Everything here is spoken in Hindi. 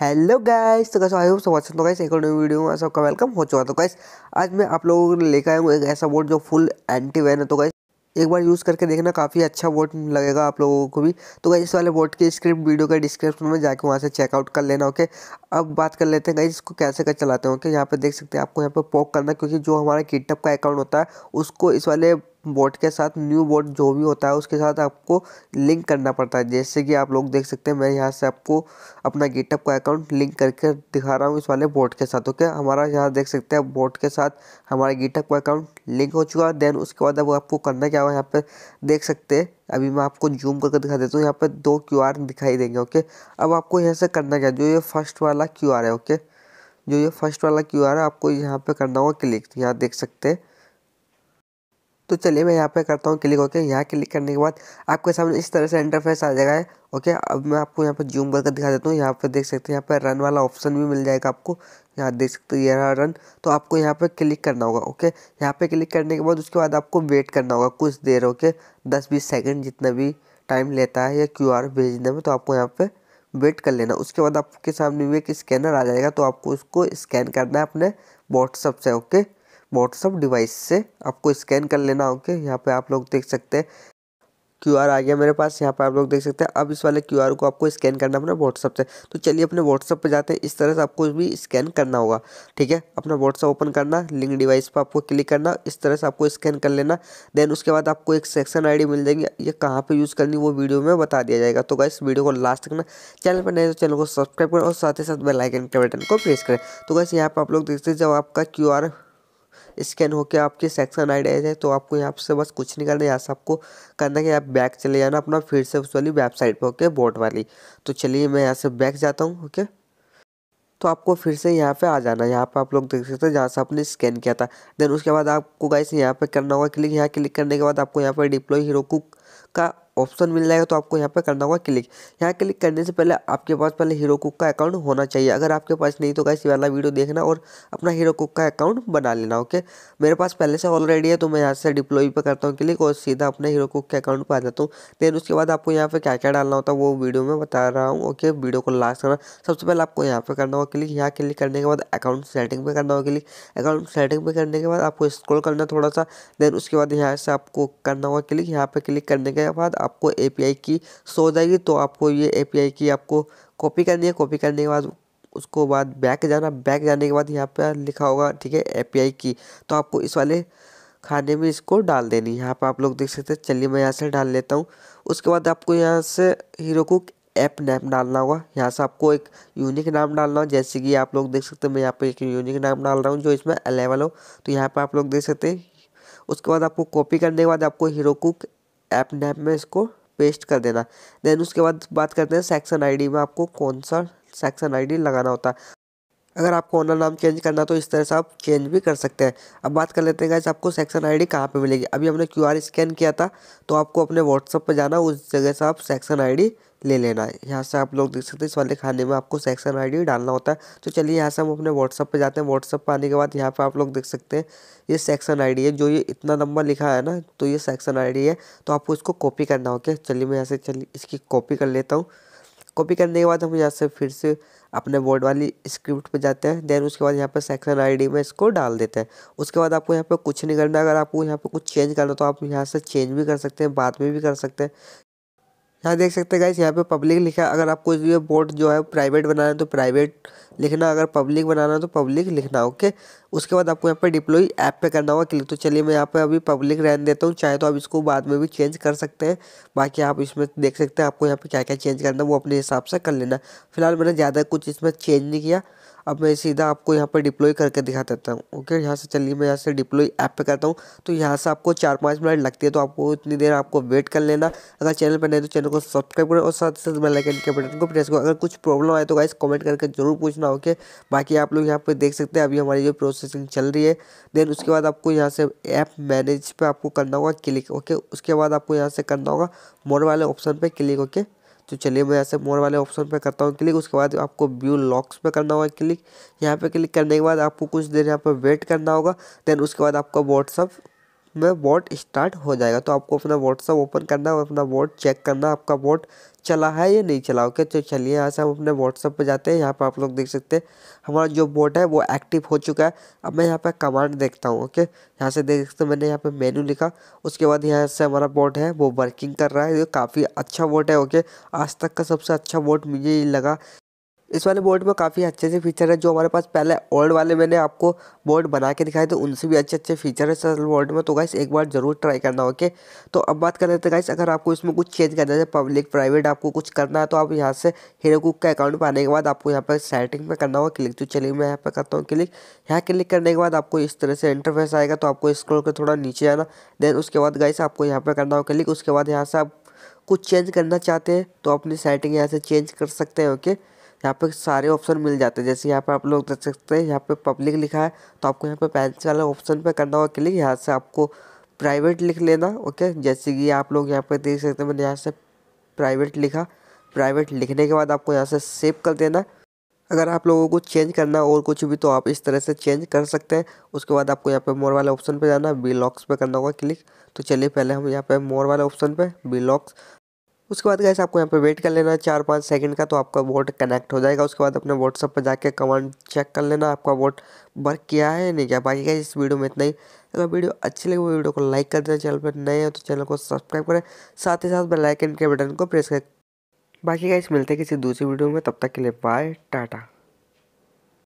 हेलो गाइस तो कैसे आई हो समझ सकते गाइस एक और नई वीडियो में सबका वेलकम हो चुका तो गाइस आज मैं आप लोगों के लिए लेकर आया हूँ एक ऐसा बोर्ड जो फुल एंटी वैन है तो गाइस एक बार यूज़ करके देखना काफ़ी अच्छा बोर्ड लगेगा आप लोगों को भी तो गाइस इस वाले बोर्ड की स्क्रिप्ट वीडियो के डिस्क्रिप्शन में जाकर वहाँ से चेकआउट कर लेना ओके अब बात कर लेते हैं गाइस इसको कैसे कर चलाते हैं ओके यहाँ पर देख सकते हैं आपको यहाँ पर पॉक करना क्योंकि जो हमारा किटअप का अकाउंट होता है उसको इस वाले बोट के साथ न्यू बोट जो भी होता है उसके साथ आपको लिंक करना पड़ता है जैसे कि आप लोग देख सकते हैं मैं यहाँ से आपको अपना गेटअप का अकाउंट लिंक करके दिखा रहा हूँ इस वाले बोट के साथ ओके हमारा यहाँ देख सकते हैं बोट के साथ हमारा गेटअप का अकाउंट लिंक हो चुका है देन उसके बाद अब आपको करना क्या हुआ यहाँ पर देख सकते हैं अभी मैं आपको जूम करके दिखा देता हूँ यहाँ पर दो क्यू दिखाई देंगे ओके अब आपको यहाँ से करना क्या जो ये फर्स्ट वाला क्यू है ओके जो ये फर्स्ट वाला क्यू है आपको यहाँ पर करना होगा क्लिक यहाँ देख सकते हैं तो चलिए मैं यहाँ पे करता हूँ क्लिक ओके यहाँ क्लिक करने के बाद आपके सामने इस तरह से इंटरफेस आ जाएगा ओके अब मैं आपको यहाँ पे जूम करके दिखा देता हूँ यहाँ पे देख सकते हैं यहाँ पे रन वाला ऑप्शन भी मिल जाएगा आपको यहाँ देख सकते हैं ये रन तो आपको यहाँ पे क्लिक करना होगा ओके यहाँ पे क्लिक करने के बाद उसके बाद आपको वेट करना होगा कुछ देर ओके दस बीस सेकेंड जितना भी टाइम लेता है या क्यू भेजने में तो आपको यहाँ पर वेट कर लेना उसके बाद आपके सामने भी एक स्कैनर आ जाएगा तो आपको उसको स्कैन करना है अपने व्हाट्सअप से ओके व्हाट्सअप डिवाइस से आपको स्कैन कर लेना ओके यहाँ पे आप लोग देख सकते हैं क्यू आर आ गया मेरे पास यहाँ पर आप लोग देख सकते हैं अब इस वाले क्यू आर को आपको स्कैन करना अपने व्हाट्सअप से तो चलिए अपने व्हाट्सअप पर जाते हैं इस तरह से आपको भी स्कैन करना होगा ठीक है अपना व्हाट्सअप ओपन करना लिंक डिवाइस पर आपको क्लिक करना इस तरह से आपको स्कैन कर लेना देन उसके बाद आपको एक सेक्शन आई मिल जाएगी ये कहाँ पर यूज़ करनी वो वीडियो में बता दिया जाएगा तो गैस वीडियो को लास्ट करना चैनल पर नहीं तो चैनल को सब्सक्राइब करें और साथ ही साथ बेलाइकन के बटन को प्रेस करें तो गैस यहाँ पर आप लोग देखते हैं जब आपका क्यू स्कैन होकर आपके सेक्शन आई डे तो आपको यहाँ से बस कुछ नहीं करना यहाँ से आपको करना है कि आप बैक चले जाना अपना फिर से उस वाली वेबसाइट पर ओके बोर्ड वाली तो चलिए मैं यहाँ से बैक जाता हूँ ओके तो आपको फिर से यहाँ पे आ जाना यहाँ पे आप लोग देख सकते हैं जहाँ से आपने स्कैन किया था देन उसके बाद आपको गाइस यहाँ पे करना होगा क्लिक यहाँ क्लिक करने के बाद आपको यहाँ पे डिप्लोई हीरो का ऑप्शन मिल जाएगा तो आपको यहाँ पर करना होगा क्लिक यहाँ क्लिक करने से पहले आपके पास पहले हीरो कुक का अकाउंट होना चाहिए अगर आपके पास नहीं तो कैसे वाला वीडियो देखना और अपना हीरो कुक का अकाउंट बना लेना ओके मेरे पास पहले से ऑलरेडी है तो मैं यहाँ से डिप्लोई पर करता हूँ क्लिक और सीधा अपने हीरो कुक के अकाउंट पर आ जाता हूँ देन उसके बाद आपको यहाँ पर क्या क्या डालना होता है वो वीडियो में बता रहा हूँ ओके वीडियो को लास्ट करना सबसे पहले आपको यहाँ पर करना होगा क्लिक यहाँ क्लिक करने के बाद अकाउंट सेटिंग पर करना होगा क्लिक अकाउंट सेटिंग पर करने के बाद आपको स्क्रोल करना थोड़ा सा देन उसके बाद यहाँ से आपको करना होगा क्लिक यहाँ पर क्लिक करने के बाद आपको ए की शो जाएगी तो आपको ये ए की आपको कॉपी करनी है कॉपी करने के बाद उसको बाद बैक जाना बैक जाने के बाद यहाँ पर लिखा होगा ठीक है एपीआई की तो आपको इस वाले खाने में इसको डाल देनी यहाँ पर आप लोग देख सकते हैं चलिए मैं यहाँ से डाल लेता हूँ उसके बाद आपको यहाँ से हीरो को ऐप नैप डालना होगा यहाँ से आपको एक यूनिक नाम डालना हो जैसे कि आप लोग देख सकते हैं मैं यहाँ पर एक यूनिक नाम डाल रहा हूँ जो इसमें अलेवल हो तो यहाँ पर आप लोग देख सकते हैं उसके बाद आपको कॉपी करने के बाद आपको हीरो कुक ऐप नैप में इसको पेस्ट कर देना देन उसके बाद बात करते हैं सेक्शन आईडी में आपको कौन सा सेक्शन आईडी लगाना होता है अगर आपको ऑनर नाम चेंज करना तो इस तरह से आप चेंज भी कर सकते हैं अब बात कर लेते हैं गाइस आपको सेक्शन आईडी कहाँ पर मिलेगी अभी हमने क्यूआर स्कैन किया था तो आपको अपने व्हाट्सअप पर जाना उस जगह से आप सेक्शन आईडी ले लेना है यहाँ से आप लोग देख सकते हैं इस वाले खाने में आपको सेक्शन आईडी डालना होता है तो चलिए यहाँ से हम अपने व्हाट्सअप पे जाते हैं व्हाट्सअप पर आने के बाद यहाँ पे आप लोग देख सकते हैं ये सेक्शन आईडी है जो ये इतना नंबर लिखा है ना तो ये सेक्शन आईडी है तो आपको इसको कॉपी करना होके चलिए मैं यहाँ से चलिए इसकी कॉपी कर लेता हूँ कॉपी करने के बाद हम यहाँ से फिर से अपने बोर्ड वाली स्क्रिप्ट पे जाते हैं देन उसके बाद यहाँ पे सेक्शन आईडी में इसको डाल देते हैं उसके बाद आपको यहाँ पे कुछ नहीं करना अगर आपको यहाँ पे कुछ चेंज करना तो आप यहाँ से चेंज भी कर सकते हैं बाद में भी कर सकते हैं यहाँ देख सकते हैं गाइस यहाँ पे पब्लिक लिखा अगर आप कुछ भी बोर्ड जो है प्राइवेट तो बनाना है तो प्राइवेट लिखना अगर पब्लिक बनाना है तो पब्लिक लिखना ओके उसके बाद आपको यहाँ पे डिप्लोई ऐप पे करना होगा क्लिक तो चलिए मैं यहाँ पे अभी पब्लिक रहने देता हूँ चाहे तो आप इसको बाद में भी चेंज कर सकते हैं बाकी आप इसमें देख सकते हैं आपको यहाँ पर क्या क्या चेंज करना है वो अपने हिसाब से कर लेना फिलहाल मैंने ज़्यादा कुछ इसमें चेंज नहीं किया अब मैं सीधा आपको यहाँ पर डिप्लॉय करके दिखा देता हूँ ओके यहाँ से चलिए मैं यहाँ से डिप्लॉय ऐप पे करता हूँ तो यहाँ से आपको चार पाँच मिनट लगती है तो आपको इतनी देर आपको वेट कर लेना अगर चैनल पर नहीं तो चैनल को सब्सक्राइब करें और साथ ही साथ बेलाइकन के बटन को प्रेस करो अगर कुछ प्रॉब्लम आए तो गाइस कॉमेंट करके जरूर पूछना ओके बाकी आप लोग यहाँ पर देख सकते हैं अभी हमारी जो प्रोसेसिंग चल रही है देन उसके बाद आपको यहाँ से ऐप मैनेज पर आपको करना होगा क्लिक ओके उसके बाद आपको यहाँ से करना होगा मोड वाले ऑप्शन पर क्लिक ओके तो चलिए मैं ऐसे मोर वाले ऑप्शन पे करता हूँ क्लिक उसके बाद आपको व्यू लॉक्स पे करना होगा क्लिक यहाँ पे क्लिक करने के बाद आपको कुछ देर यहाँ पर वेट करना होगा देन उसके बाद आपका व्हाट्सअप में वोट स्टार्ट हो जाएगा तो आपको अपना व्हाट्सअप ओपन करना और अपना वोट चेक करना आपका वोट चला है या नहीं चला ओके तो चलिए यहाँ से हम अपने व्हाट्सअप पर जाते हैं यहाँ पर आप लोग देख सकते हैं हमारा जो बोट है वो एक्टिव हो चुका है अब मैं यहाँ पर कमांड देखता हूँ ओके यहाँ से देख सकते हैं मैंने यहाँ पर मेन्यू लिखा उसके बाद यहाँ से हमारा बोट है वो वर्किंग कर रहा है काफ़ी अच्छा बोट है ओके आज तक का सबसे अच्छा बोट मुझे लगा इस वाले बोर्ड में काफ़ी अच्छे से फीचर है जो हमारे पास पहले ओल्ड वाले मैंने आपको बोर्ड बना के दिखाए थे उनसे भी अच्छे अच्छे फीचर है सर बोर्ड में तो गाइस एक बार जरूर ट्राई करना ओके तो अब बात कर लेते हैं गाइस तो अगर आपको इसमें कुछ चेंज करना है पब्लिक प्राइवेट आपको कुछ करना है तो आप यहाँ से हीरो कुक का अकाउंट पर आने के बाद आपको यहाँ पर सेटिंग में करना होगा क्लिक तो चलिए मैं यहाँ पर करता हूँ क्लिक यहाँ क्लिक करने के बाद आपको इस तरह से इंटरफेस आएगा तो आपको स्क्रोल कर थोड़ा नीचे आना देन उसके बाद गाइस आपको यहाँ पर करना होगा क्लिक उसके बाद यहाँ से आप कुछ चेंज करना चाहते हैं तो अपनी सेटिंग यहाँ से चेंज कर सकते हैं ओके यहाँ पे सारे ऑप्शन मिल जाते हैं जैसे यहाँ पे आप लोग देख सकते हैं यहाँ पे पब्लिक लिखा है तो आपको यहाँ पे पेंसिल वाले ऑप्शन पे करना होगा क्लिक यहाँ से आपको प्राइवेट लिख लेना ओके जैसे कि आप लोग यहाँ पे देख सकते हैं मैंने यहाँ से प्राइवेट लिखा प्राइवेट लिखने के बाद आपको यहाँ से सेव कर देना अगर आप लोगों को चेंज करना है और कुछ भी तो आप इस तरह से चेंज कर सकते हैं उसके बाद आपको यहाँ पे मोर वाले ऑप्शन पे जाना बी लॉक्स पे करना होगा क्लिक तो चलिए पहले हम यहाँ पे मोर वाले ऑप्शन पे बी लॉक्स उसके बाद गैस आपको यहाँ पे वेट कर लेना चार पाँच सेकंड का तो आपका वोट कनेक्ट हो जाएगा उसके बाद अपने व्हाट्सअप पर जाके कमांड चेक कर लेना आपका वोट वर्क किया है नहीं किया बाकी गैस इस वीडियो में इतना ही अगर वीडियो अच्छी लगे वीडियो को लाइक कर देना चैनल पर नए हैं तो चैनल को सब्सक्राइब करें साथ ही साथ बेलाइकन के बटन को प्रेस करें बाकी गैस मिलते हैं किसी दूसरी वीडियो में तब तक के लिए बाय टाटा